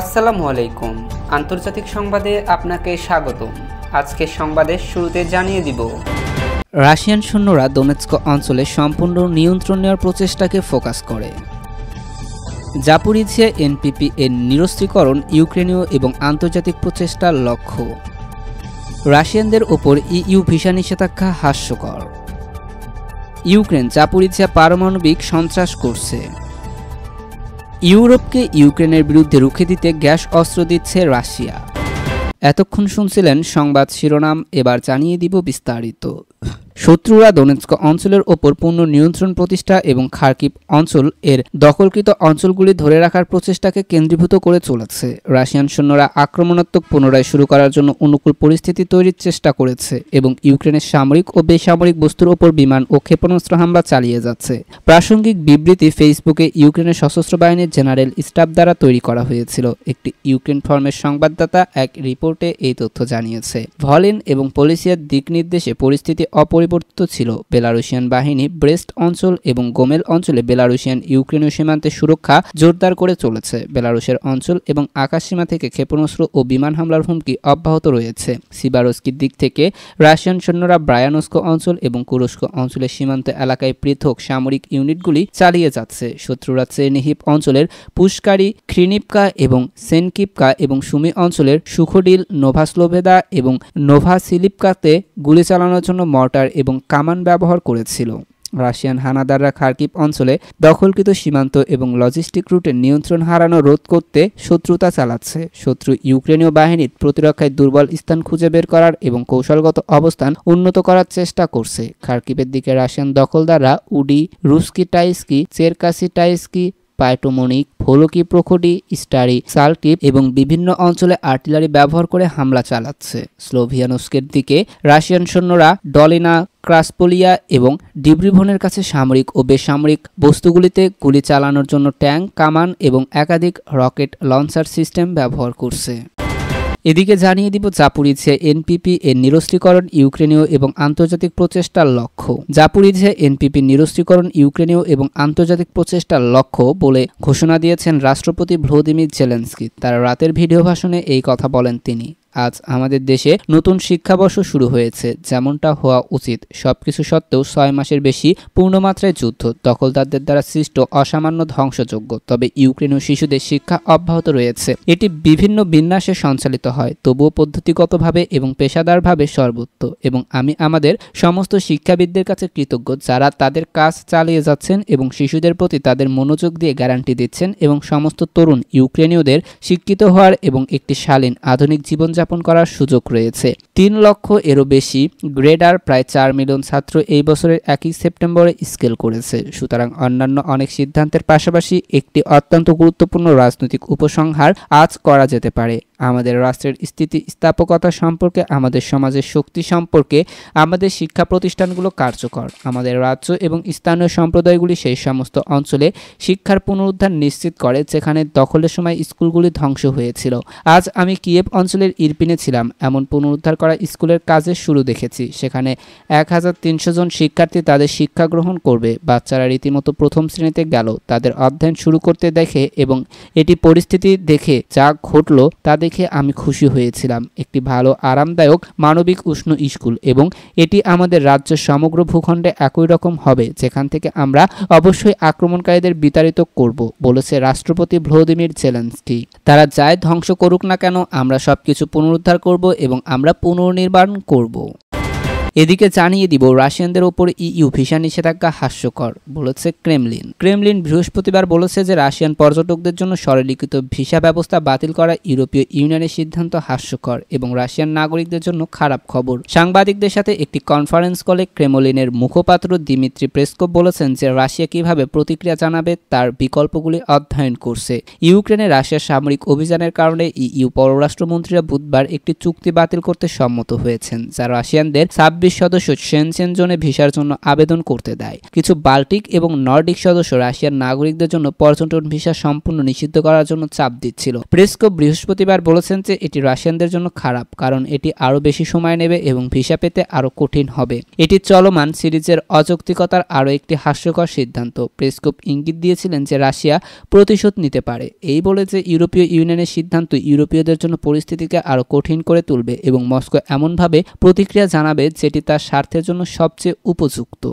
আসসালামু আলাইকুম আন্তর্জাতিক সংবাদে আপনাকে স্বাগত আজকে সংবাদের শুরুতে জানিয়ে দিব রাশিয়ান সৈন্যরা দোনেৎস্ক অঞ্চলে সম্পূর্ণ নিয়ন্ত্রণ নেওয়ার প্রচেষ্টাকে ফোকাস করে জাপুরিজিয়া এনপিপি এর নিরস্ত্রীকরণ ইউক্রেনীয় এবং আন্তর্জাতিক প্রচেষ্টার লক্ষ্য রাশিয়ানদের ওপর ইইউ ভিসা নিষেধাজ্ঞা হাস্যকর ইউক্রেন চাপুরিজিয়া পারমাণবিক সন্ত্রাস করছে ইউরোপকে ইউক্রেনের বিরুদ্ধে রুখে দিতে গ্যাস অস্ত্র দিচ্ছে রাশিয়া এতক্ষণ শুনছিলেন সংবাদ শিরোনাম এবার জানিয়ে দিব বিস্তারিত শত্রুরা দোনেৎস্ক অঞ্চলের ওপর পূর্ণ নিয়ন্ত্রণ প্রতিষ্ঠা এবং খার্কিব অঞ্চল এর দখলকৃত অঞ্চলগুলি ধরে রাখার প্রচেষ্টাকে কেন্দ্রীভূত করে চলেছে রাশিয়ান সৈন্যরা আক্রমণাত্মক পুনরায় শুরু করার জন্য অনুকূল পরিস্থিতি তৈরির চেষ্টা করেছে এবং ইউক্রেনের সামরিক ও বেসামরিক বস্তুর ওপর বিমান ও ক্ষেপণাস্ত্র হামলা চালিয়ে যাচ্ছে প্রাসঙ্গিক বিবৃতি ফেসবুকে ইউক্রেনের সশস্ত্র বাহিনীর জেনারেল স্টাফ দ্বারা তৈরি করা হয়েছিল একটি ইউক্রেন ফর্মের সংবাদদাতা এক রিপোর্টে এই তথ্য জানিয়েছে ভলিন এবং পলিসিয়ার দিক নির্দেশে পরিস্থিতি অপরি অপরিবর্তিত ছিল বেলারুশিয়ান বাহিনী ব্রেস্ট অঞ্চল এবং গোমেল অঞ্চলে বেলারুশিয়ান ইউক্রেনীয় সীমান্তে সুরক্ষা জোরদার করে চলেছে বেলারুশের অঞ্চল এবং আকাশ সীমা থেকে ক্ষেপণাস্ত্র ও বিমান হামলার হুমকি অব্যাহত রয়েছে সিবারস্কির দিক থেকে রাশিয়ান সৈন্যরা ব্রায়ানস্ক অঞ্চল এবং কুরস্ক অঞ্চলের সীমান্ত এলাকায় পৃথক সামরিক ইউনিটগুলি চালিয়ে যাচ্ছে শত্রুরা চেনিহিপ অঞ্চলের পুষ্কারি খ্রিনিপকা এবং সেনকিপকা এবং সুমি অঞ্চলের সুখডিল নোভাসলোভেদা এবং নোভাসিলিপকাতে গুলি চালানোর জন্য মর্টার এবং কামান ব্যবহার করেছিল রাশিয়ান হানাদাররা খার্কিব অঞ্চলে দখলকৃত সীমান্ত এবং লজিস্টিক রুটের নিয়ন্ত্রণ হারানো রোধ করতে শত্রুতা চালাচ্ছে শত্রু ইউক্রেনীয় বাহিনীর প্রতিরক্ষায় দুর্বল স্থান খুঁজে বের করার এবং কৌশলগত অবস্থান উন্নত করার চেষ্টা করছে খার্কিবের দিকে রাশিয়ান দখলদাররা Udy Ruski Tyshky Cherkasy Tyshky Pytomnyk ফলকি প্রখটি স্টারি সালটিপ এবং বিভিন্ন অঞ্চলে আর্টিলারি ব্যবহার করে হামলা চালাচ্ছে স্লোভিয়ানস্কের দিকে রাশিয়ান সৈন্যরা ডলিনা ক্রাসপোলিয়া এবং ডিব্রিভনের কাছে সামরিক ও বেসামরিক বস্তুগুলিতে গুলি চালানোর জন্য ট্যাঙ্ক কামান এবং একাধিক রকেট লঞ্চার সিস্টেম ব্যবহার করছে এদিকে জানিয়ে দিব যা এনপিপি এর নিরস্ত্রীকরণ ইউক্রেনীয় এবং আন্তর্জাতিক প্রচেষ্টার লক্ষ্য জাপুরিছে এনপিপি নিরস্ত্রীকরণ ইউক্রেনীয় এবং আন্তর্জাতিক প্রচেষ্টার লক্ষ্য বলে ঘোষণা দিয়েছেন রাষ্ট্রপতি ভ্লোদিমির জেলেন্সকি তার রাতের ভিডিও ভাষণে এই কথা বলেন তিনি আজ আমাদের দেশে নতুন শিক্ষাবর্ষ শুরু হয়েছে যেমনটা হওয়া উচিত সবকিছু সত্ত্বেও ছয় মাসের বেশি পূর্ণমাত্রায় যুদ্ধ দখলদারদের দ্বারা সৃষ্ট অসামান্য ধ্বংসযোগ্য তবে ইউক্রেন ও শিশুদের শিক্ষা অব্যাহত রয়েছে এটি বিভিন্ন বিন্যাসে সঞ্চালিত হয় তবুও পদ্ধতিগতভাবে এবং পেশাদারভাবে সর্বোচ্চ এবং আমি আমাদের সমস্ত শিক্ষাবিদদের কাছে কৃতজ্ঞ যারা তাদের কাজ চালিয়ে যাচ্ছেন এবং শিশুদের প্রতি তাদের মনোযোগ দিয়ে গ্যারান্টি দিচ্ছেন এবং সমস্ত তরুণ ইউক্রেনীয়দের শিক্ষিত হওয়ার এবং একটি শালীন আধুনিক জীবনযাপন উদযাপন করার সুযোগ রয়েছে তিন লক্ষ এরও বেশি গ্রেডার প্রায় চার মিলিয়ন ছাত্র এই বছরের একই সেপ্টেম্বরে স্কেল করেছে সুতরাং অন্যান্য অনেক সিদ্ধান্তের পাশাপাশি একটি অত্যন্ত গুরুত্বপূর্ণ রাজনৈতিক উপসংহার আজ করা যেতে পারে আমাদের রাষ্ট্রের স্থিতিস্থাপকতা সম্পর্কে আমাদের সমাজের শক্তি সম্পর্কে আমাদের শিক্ষা প্রতিষ্ঠানগুলো কার্যকর আমাদের রাজ্য এবং স্থানীয় সম্প্রদায়গুলি সেই সমস্ত অঞ্চলে শিক্ষার পুনরুদ্ধার নিশ্চিত করে যেখানে দখলের সময় স্কুলগুলি ধ্বংস হয়েছিল আজ আমি কিয়েব অঞ্চলের ইরপিনে ছিলাম এমন পুনরুদ্ধার করা স্কুলের কাজের শুরু দেখেছি সেখানে এক হাজার তিনশো জন শিক্ষার্থী তাদের শিক্ষা গ্রহণ করবে বাচ্চারা রীতিমতো প্রথম শ্রেণীতে গেল তাদের অধ্যয়ন শুরু করতে দেখে এবং এটি পরিস্থিতি দেখে যা ঘটল তাদের দেখে আমি খুশি হয়েছিলাম একটি ভালো আরামদায়ক মানবিক উষ্ণ স্কুল এবং এটি আমাদের রাজ্যের সমগ্র ভূখণ্ডে একই রকম হবে যেখান থেকে আমরা অবশ্যই আক্রমণকারীদের বিতাড়িত করব বলেছে রাষ্ট্রপতি ভ্লোদিমির জেলেন্সকি তারা যায় ধ্বংস করুক না কেন আমরা সব কিছু পুনরুদ্ধার করব এবং আমরা পুনর্নির্মাণ করব এদিকে জানিয়ে দিব রাশিয়ানদের ওপর ইইউ ভিসা নিষেধাজ্ঞা হাস্যকর বলেছে ক্রেমলিন ক্রেমলিন বৃহস্পতিবার বলেছে যে রাশিয়ান পর্যটকদের জন্য সরলিখিত ভিসা ব্যবস্থা বাতিল করা ইউরোপীয় ইউনিয়নের সিদ্ধান্ত হাস্যকর এবং রাশিয়ান নাগরিকদের জন্য খারাপ খবর সাংবাদিকদের সাথে একটি কনফারেন্স কলে ক্রেমলিনের মুখপাত্র দিমিত্রি প্রেসকো বলেছেন যে রাশিয়া কিভাবে প্রতিক্রিয়া জানাবে তার বিকল্পগুলি অধ্যয়ন করছে ইউক্রেনে রাশিয়ার সামরিক অভিযানের কারণে ইইউ পররাষ্ট্রমন্ত্রীরা বুধবার একটি চুক্তি বাতিল করতে সম্মত হয়েছেন যা রাশিয়ানদের সাব ২৬ সদস্য সেনসেন জোনে ভিসার জন্য আবেদন করতে দেয় কিছু বাল্টিক এবং নর্ডিক সদস্য রাশিয়ার নাগরিকদের জন্য পর্যটন ভিসা সম্পূর্ণ নিষিদ্ধ করার জন্য চাপ দিচ্ছিল প্রেসকো বৃহস্পতিবার বলেছেন যে এটি রাশিয়ানদের জন্য খারাপ কারণ এটি আরও বেশি সময় নেবে এবং ভিসা পেতে আরও কঠিন হবে এটি চলমান সিরিজের অযৌক্তিকতার আরও একটি হাস্যকর সিদ্ধান্ত প্রেসকোপ ইঙ্গিত দিয়েছিলেন যে রাশিয়া প্রতিশোধ নিতে পারে এই বলে যে ইউরোপীয় ইউনিয়নের সিদ্ধান্ত ইউরোপীয়দের জন্য পরিস্থিতিকে আরও কঠিন করে তুলবে এবং মস্কো এমনভাবে প্রতিক্রিয়া জানাবে যে এটি তার স্বার্থের জন্য সবচেয়ে উপযুক্ত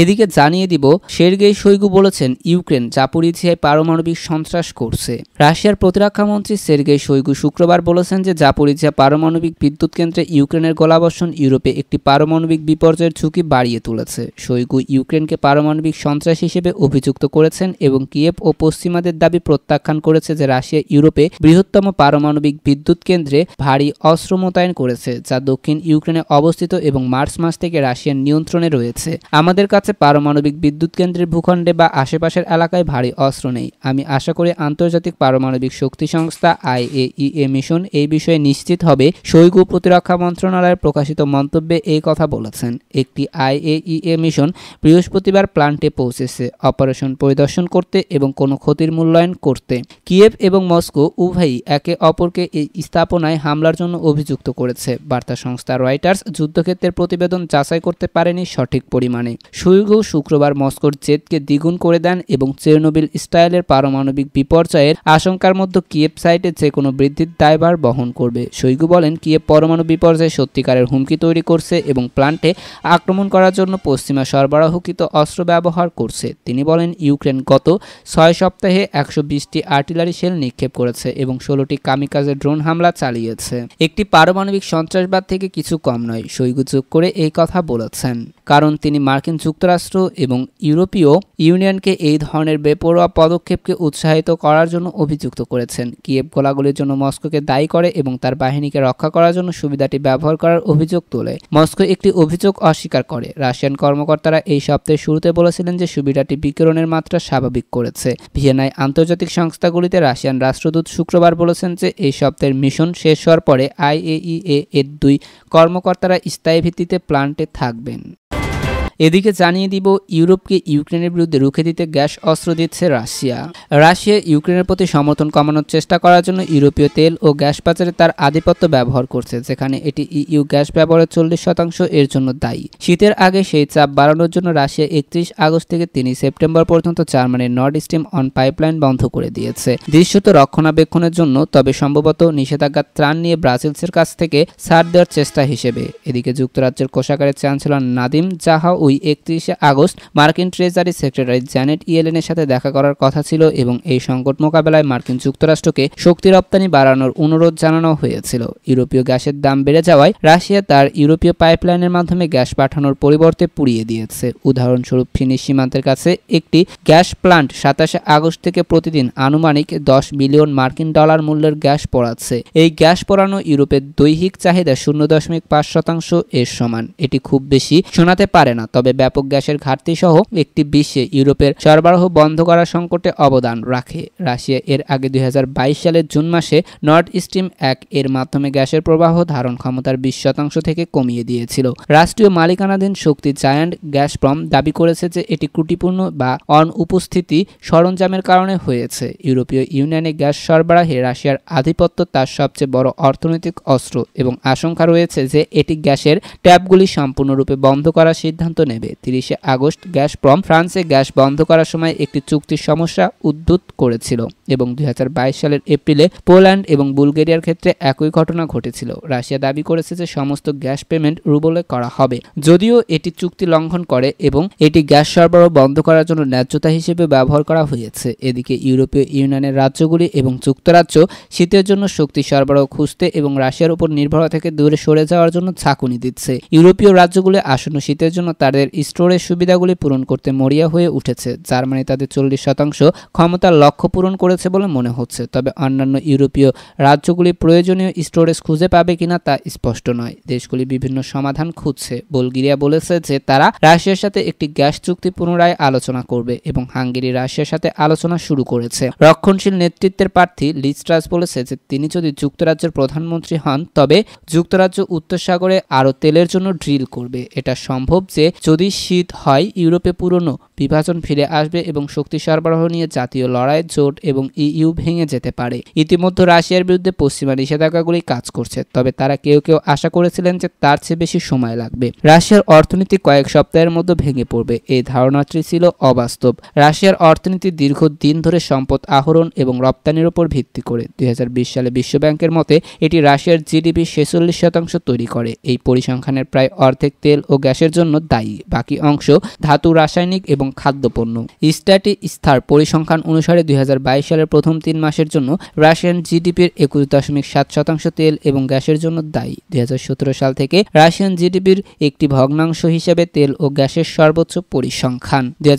এদিকে জানিয়ে দিব সের্গেই শৈগু বলেছেন ইউক্রেন জাপুরিথিয়ায় পারমাণবিক সন্ত্রাস করছে রাশিয়ার প্রতিরক্ষা মন্ত্রী সের্গেই শৈগু শুক্রবার বলেছেন যে জাপুরিথিয়া পারমাণবিক বিদ্যুৎ কেন্দ্রে ইউক্রেনের গোলাবর্ষণ ইউরোপে একটি পারমাণবিক বিপর্যয়ের ঝুঁকি বাড়িয়ে তুলেছে শৈগু ইউক্রেনকে পারমাণবিক সন্ত্রাস হিসেবে অভিযুক্ত করেছেন এবং কিয়েভ ও পশ্চিমাদের দাবি প্রত্যাখ্যান করেছে যে রাশিয়া ইউরোপে বৃহত্তম পারমাণবিক বিদ্যুৎ কেন্দ্রে ভারী অস্ত্র মোতায়েন করেছে যা দক্ষিণ ইউক্রেনে অবস্থিত এবং মার্চ মাস থেকে রাশিয়ার নিয়ন্ত্রণে রয়েছে আমাদের কাছে কাছে পারমাণবিক বিদ্যুৎ কেন্দ্রের ভূখণ্ডে বা আশেপাশের এলাকায় ভারী অস্ত্র নেই আমি আশা করি আন্তর্জাতিক পারমাণবিক শক্তি সংস্থা আইএইএ মিশন এই বিষয়ে নিশ্চিত হবে সৈকু প্রতিরক্ষা মন্ত্রণালয়ের প্রকাশিত মন্তব্যে এই কথা বলেছেন একটি আইএইএ মিশন বৃহস্পতিবার প্লান্টে পৌঁছেছে অপারেশন পরিদর্শন করতে এবং কোনো ক্ষতির মূল্যায়ন করতে কিয়েভ এবং মস্কো উভয়ই একে অপরকে এই স্থাপনায় হামলার জন্য অভিযুক্ত করেছে বার্তা সংস্থা রয়টার্স যুদ্ধক্ষেত্রের প্রতিবেদন যাচাই করতে পারেনি সঠিক পরিমাণে শৈগু শুক্রবার মস্কোর জেদকে দ্বিগুণ করে দেন এবং চেরনোবিল স্টাইলের পারমাণবিক বিপর্যয়ের আশঙ্কার মধ্যে কিয়েভ সাইটে যে কোনো বৃদ্ধির দায়ভার বহন করবে শৈগু বলেন কিয়েভ পরমাণু বিপর্যয় সত্যিকারের হুমকি তৈরি করছে এবং প্লান্টে আক্রমণ করার জন্য পশ্চিমা সরবরাহকৃত অস্ত্র ব্যবহার করছে তিনি বলেন ইউক্রেন গত ছয় সপ্তাহে একশো বিশটি আর্টিলারি সেল নিক্ষেপ করেছে এবং ষোলোটি কামিকাজে ড্রোন হামলা চালিয়েছে একটি পারমাণবিক সন্ত্রাসবাদ থেকে কিছু কম নয় শৈগু যোগ করে এই কথা বলেছেন কারণ তিনি মার্কিন যুক্তরাষ্ট্র এবং ইউরোপীয় ইউনিয়নকে এই ধরনের বেপরোয়া পদক্ষেপকে উৎসাহিত করার জন্য অভিযুক্ত করেছেন কিয়েভ গোলাগুলির জন্য মস্কোকে দায়ী করে এবং তার বাহিনীকে রক্ষা করার জন্য সুবিধাটি ব্যবহার করার অভিযোগ তোলে মস্কো একটি অভিযোগ অস্বীকার করে রাশিয়ান কর্মকর্তারা এই সপ্তাহের শুরুতে বলেছিলেন যে সুবিধাটি বিকিরণের মাত্রা স্বাভাবিক করেছে ভিয়েনায় আন্তর্জাতিক সংস্থাগুলিতে রাশিয়ান রাষ্ট্রদূত শুক্রবার বলেছেন যে এই সপ্তাহের মিশন শেষ হওয়ার পরে আইএইএ এর দুই কর্মকর্তারা স্থায়ী ভিত্তিতে প্লান্টে থাকবেন এদিকে জানিয়ে দিব ইউরোপকে ইউক্রেনের বিরুদ্ধে রুখে দিতে গ্যাস অস্ত্র দিচ্ছে রাশিয়া রাশিয়া ইউক্রেনের প্রতি সমর্থন কমানোর চেষ্টা করার জন্য ইউরোপীয় তেল ও গ্যাস পাচারে তার আধিপত্য ব্যবহার করছে যেখানে এটি ইইউ গ্যাস ব্যবহারের চল্লিশ শতাংশ এর জন্য দায়ী শীতের আগে সেই চাপ বাড়ানোর জন্য রাশিয়া একত্রিশ আগস্ট থেকে তিন সেপ্টেম্বর পর্যন্ত জার্মানির নর্থ স্টিম অন পাইপলাইন বন্ধ করে দিয়েছে দৃশ্যত রক্ষণাবেক্ষণের জন্য তবে সম্ভবত নিষেধাজ্ঞা ত্রাণ নিয়ে ব্রাজিলসের কাছ থেকে ছাড় দেওয়ার চেষ্টা হিসেবে এদিকে যুক্তরাজ্যের কোষাগারের চ্যান্সেলর নাদিম জাহা ও ওই একত্রিশে আগস্ট মার্কিন ট্রেজারি সেক্রেটারি জ্যানেট ইয়েলেনের সাথে দেখা করার কথা ছিল এবং এই সংকট মোকাবেলায় মার্কিন যুক্তরাষ্ট্রকে শক্তি রপ্তানি বাড়ানোর অনুরোধ জানানো হয়েছিল ইউরোপীয় গ্যাসের দাম বেড়ে যাওয়ায় রাশিয়া তার ইউরোপীয় পাইপলাইনের মাধ্যমে গ্যাস পাঠানোর পরিবর্তে পুড়িয়ে দিয়েছে উদাহরণস্বরূপ ফিনিশ সীমান্তের কাছে একটি গ্যাস প্লান্ট সাতাশে আগস্ট থেকে প্রতিদিন আনুমানিক দশ বিলিয়ন মার্কিন ডলার মূল্যের গ্যাস পড়াচ্ছে এই গ্যাস পড়ানো ইউরোপের দৈহিক চাহিদা শূন্য দশমিক পাঁচ শতাংশ এর সমান এটি খুব বেশি শোনাতে পারে না তবে ব্যাপক গ্যাসের ঘাটতি সহ একটি বিশ্বে ইউরোপের সরবরাহ বন্ধ করা সংকটে অবদান রাখে রাশিয়া এর আগে দুই সালের জুন মাসে নর্থ স্ট্রিম এক এর মাধ্যমে গ্যাসের প্রবাহ ধারণ ক্ষমতার বিশ শতাংশ থেকে কমিয়ে দিয়েছিল রাষ্ট্রীয় মালিকানাধীন শক্তি জায়ান্ট গ্যাসপ্রম দাবি করেছে যে এটি ত্রুটিপূর্ণ বা অনুপস্থিতি সরঞ্জামের কারণে হয়েছে ইউরোপীয় ইউনিয়নে গ্যাস সরবরাহে রাশিয়ার আধিপত্য তার সবচেয়ে বড় অর্থনৈতিক অস্ত্র এবং আশঙ্কা রয়েছে যে এটি গ্যাসের ট্যাপগুলি সম্পূর্ণরূপে বন্ধ করার সিদ্ধান্ত নেবে তিরিশে আগস্ট গ্যাসপ্রম ফ্রান্সে গ্যাস বন্ধ করার সময় একটি চুক্তির সমস্যা উদ্ভূত করেছিল এবং দুই সালের এপ্রিলে পোল্যান্ড এবং বুলগেরিয়ার ক্ষেত্রে একই ঘটনা ঘটেছিল রাশিয়া দাবি করেছে যে সমস্ত গ্যাস পেমেন্ট রুবলে করা হবে যদিও এটি চুক্তি লঙ্ঘন করে এবং এটি গ্যাস সরবরাহ বন্ধ করার জন্য ন্যায্যতা হিসেবে ব্যবহার করা হয়েছে এদিকে ইউরোপীয় ইউনিয়নের রাজ্যগুলি এবং যুক্তরাজ্য শীতের জন্য শক্তি সরবরাহ খুঁজতে এবং রাশিয়ার উপর নির্ভরতা থেকে দূরে সরে যাওয়ার জন্য ঝাঁকুনি দিচ্ছে ইউরোপীয় রাজ্যগুলি আসন্ন শীতের জন্য তার তাদের স্টোরের সুবিধাগুলি পূরণ করতে মরিয়া হয়ে উঠেছে জার্মানি তাদের চল্লিশ শতাংশ ক্ষমতার লক্ষ্য পূরণ করেছে বলে মনে হচ্ছে তবে অন্যান্য ইউরোপীয় রাজ্যগুলি প্রয়োজনীয় স্টোরেজ খুঁজে পাবে কিনা তা স্পষ্ট নয় দেশগুলি বিভিন্ন সমাধান খুঁজছে বলগিরিয়া বলেছে যে তারা রাশিয়ার সাথে একটি গ্যাস চুক্তি পুনরায় আলোচনা করবে এবং হাঙ্গেরি রাশিয়ার সাথে আলোচনা শুরু করেছে রক্ষণশীল নেতৃত্বের প্রার্থী লিস্ট্রাস বলেছে যে তিনি যদি যুক্তরাজ্যের প্রধানমন্ত্রী হন তবে যুক্তরাজ্য উত্তর সাগরে আরও তেলের জন্য ড্রিল করবে এটা সম্ভব যে যদি শীত হয় ইউরোপে পুরনো বিভাজন ফিরে আসবে এবং শক্তি সরবরাহ নিয়ে জাতীয় লড়াই জোট এবং ইইউ ভেঙে যেতে পারে ইতিমধ্যে রাশিয়ার বিরুদ্ধে পশ্চিমা নিষেধাজ্ঞাগুলি কাজ করছে তবে তারা কেউ কেউ আশা করেছিলেন যে তার চেয়ে বেশি সময় লাগবে রাশিয়ার অর্থনীতি কয়েক সপ্তাহের মধ্যে ভেঙে পড়বে এই ধারণাটি ছিল অবাস্তব রাশিয়ার অর্থনীতি দীর্ঘ দিন ধরে সম্পদ আহরণ এবং রপ্তানির উপর ভিত্তি করে দুই সালে বিশ্বব্যাংকের মতে এটি রাশিয়ার জিডিপি ছেচল্লিশ শতাংশ তৈরি করে এই পরিসংখ্যানের প্রায় অর্ধেক তেল ও গ্যাসের জন্য দায়ী বাকি অংশ ধাতু রাসায়নিক এবং খাদ্যপণ্য স্ট্যাটি স্থার পরিসংখ্যান অনুসারে দুই সালের প্রথম তিন মাসের জন্য রাশিয়ান জিডিপির একুশ দশমিক সাত শতাংশ তেল এবং গ্যাসের জন্য দায়ী দুই সাল থেকে রাশিয়ান জিডিপির একটি ভগ্নাংশ হিসেবে তেল ও গ্যাসের সর্বোচ্চ পরিসংখ্যান দুই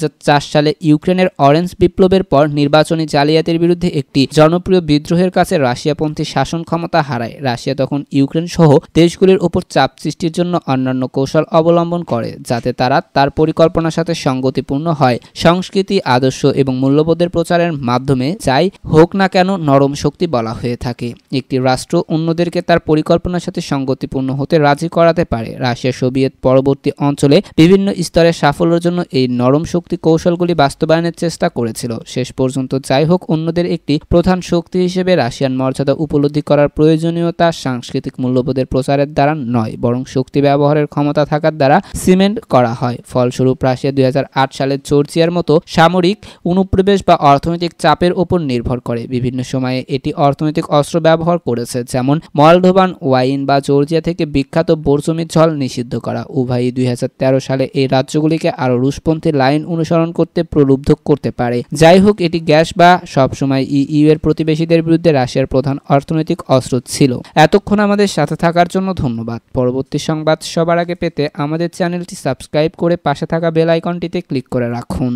সালে ইউক্রেনের অরেঞ্জ বিপ্লবের পর নির্বাচনী জালিয়াতির বিরুদ্ধে একটি জনপ্রিয় বিদ্রোহের কাছে রাশিয়াপন্থী শাসন ক্ষমতা হারায় রাশিয়া তখন ইউক্রেন সহ দেশগুলির ওপর চাপ সৃষ্টির জন্য অন্যান্য কৌশল অবলম্বন করে যা যাতে তারা তার পরিকল্পনার সাথে সঙ্গতিপূর্ণ হয় সংস্কৃতি আদর্শ এবং মূল্যবোধের প্রচারের মাধ্যমে যাই হোক না কেন নরম শক্তি বলা হয়ে থাকে একটি রাষ্ট্র অন্যদেরকে তার পরিকল্পনার সাথে সঙ্গতিপূর্ণ হতে রাজি করাতে পারে রাশিয়া সোভিয়েত পরবর্তী অঞ্চলে বিভিন্ন স্তরে সাফল্যের জন্য এই নরম শক্তি কৌশলগুলি বাস্তবায়নের চেষ্টা করেছিল শেষ পর্যন্ত যাই হোক অন্যদের একটি প্রধান শক্তি হিসেবে রাশিয়ান মর্যাদা উপলব্ধি করার প্রয়োজনীয়তা সাংস্কৃতিক মূল্যবোধের প্রচারের দ্বারা নয় বরং শক্তি ব্যবহারের ক্ষমতা থাকার দ্বারা সিমেন্ট করা হয় ফলস্বরূপ রাশিয়া দুই হাজার সালে চর্চিয়ার মতো সামরিক অনুপ্রবেশ বা অর্থনৈতিক চাপের ওপর নির্ভর করে বিভিন্ন সময়ে এটি অর্থনৈতিক অস্ত্র ব্যবহার করেছে যেমন মলডোভান ওয়াইন বা জর্জিয়া থেকে বিখ্যাত বোরসমি জল নিষিদ্ধ করা উভয়ই দুই সালে এই রাজ্যগুলিকে আরও রুশপন্থী লাইন অনুসরণ করতে প্রলুব্ধ করতে পারে যাই হোক এটি গ্যাস বা সবসময় ইউ এর প্রতিবেশীদের বিরুদ্ধে রাশিয়ার প্রধান অর্থনৈতিক অস্ত্র ছিল এতক্ষণ আমাদের সাথে থাকার জন্য ধন্যবাদ পরবর্তী সংবাদ সবার আগে পেতে আমাদের চ্যানেলটি সাবস্ক্রাইব সাবস্ক্রাইব করে পাশে থাকা বেল আইকনটিতে ক্লিক করে রাখুন